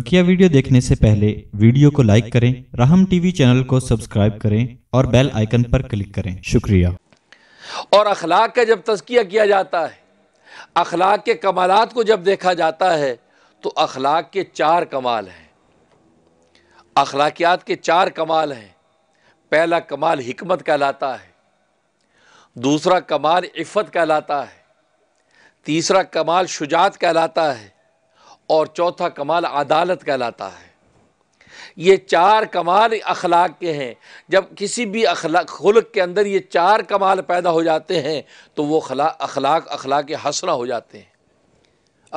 बकिया वीडियो देखने से पहले वीडियो को लाइक करें राहम टीवी चैनल को सब्सक्राइब करें और बेल आइकन पर क्लिक करें शुक्रिया और अखलाक का जब तस्किया किया जाता है अखलाक के कमालत को जब देखा जाता है तो अखलाक के चार कमाल हैं अखलाकियात के चार कमाल हैं पहला कमाल हमत कहलाता है दूसरा कमाल इफ़त कहलाता है तीसरा कमाल शुजात कहलाता है और चौथा कमाल अदालत कहलाता है ये चार कमाल अखलाक के हैं जब किसी भी अखलाक खुलक के अंदर ये चार कमाल पैदा हो जाते हैं तो वो खला अखलाक अखलाक हसरा हो जाते हैं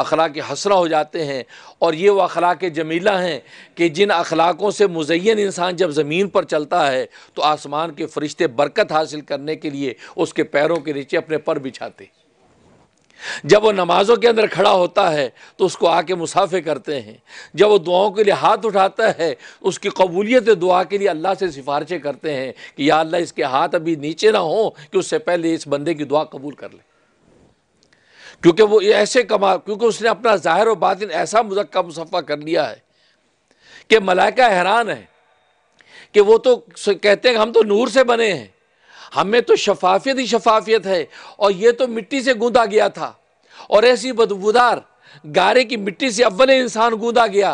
अखलाक हसरा हो जाते हैं और ये वो अखलाक जमीला हैं कि जिन अखलाकों से मुजैन इंसान जब ज़मीन पर चलता है तो आसमान के फरिश्ते बरकत हासिल करने के लिए उसके पैरों के नीचे अपने पर बिछाते हैं जब वो नमाज़ों के अंदर खड़ा होता है तो उसको आके मुसाफे करते हैं जब वो दुआओं के लिए हाथ उठाता है उसकी कबूलियत दुआ के लिए अल्लाह से सिफारिशें करते हैं कि या अल्लाह इसके हाथ अभी नीचे ना हो कि उससे पहले इस बंदे की दुआ कबूल कर ले क्योंकि वो ऐसे कमा क्योंकि उसने अपना ज़ाहिर और बातिन ऐसा मुजक्का मुसफ़ा कर लिया है कि मलाइका हैरान है कि वो तो कहते हैं हम तो नूर से बने हैं हमें तो शफाफियत ही शफाफियत है और ये तो मिट्टी से गूंदा गया था और ऐसी बदबूदार गारे की मिट्टी से अव्वल इंसान गूंदा गया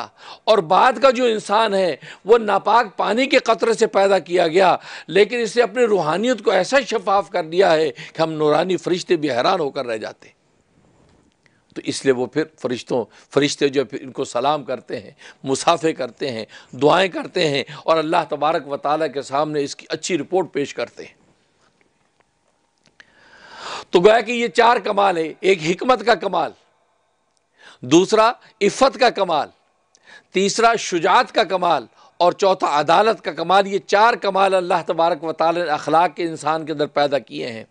और बाद का जो इंसान है वो नापाक पानी के कतरे से पैदा किया गया लेकिन इसने अपनी रूहानियत को ऐसा शफाफ कर दिया है कि हम नूरानी फरिश्ते भी हैरान होकर रह जाते तो इसलिए वो फिर फरिश्तों फरिश्ते जो फिर इनको सलाम करते हैं मुसाफे करते हैं दुआएं करते हैं और अल्लाह तबारक व ताली के सामने इसकी अच्छी रिपोर्ट पेश करते हैं तो गोया कि ये चार कमाल है एक हमत का कमाल दूसरा इफ़त का कमाल तीसरा शुजात का कमाल और चौथा अदालत का कमाल ये चार कमाल अल्लाह तबारक व अखलाक के इंसान के अंदर पैदा किए हैं